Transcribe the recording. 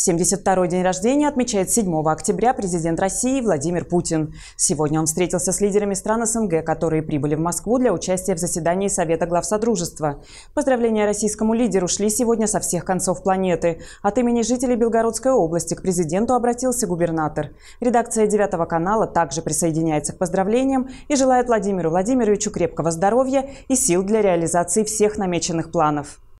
72-й день рождения отмечает 7 октября президент России Владимир Путин. Сегодня он встретился с лидерами стран СНГ, которые прибыли в Москву для участия в заседании Совета глав Содружества. Поздравления российскому лидеру шли сегодня со всех концов планеты. От имени жителей Белгородской области к президенту обратился губернатор. Редакция 9 канала также присоединяется к поздравлениям и желает Владимиру Владимировичу крепкого здоровья и сил для реализации всех намеченных планов.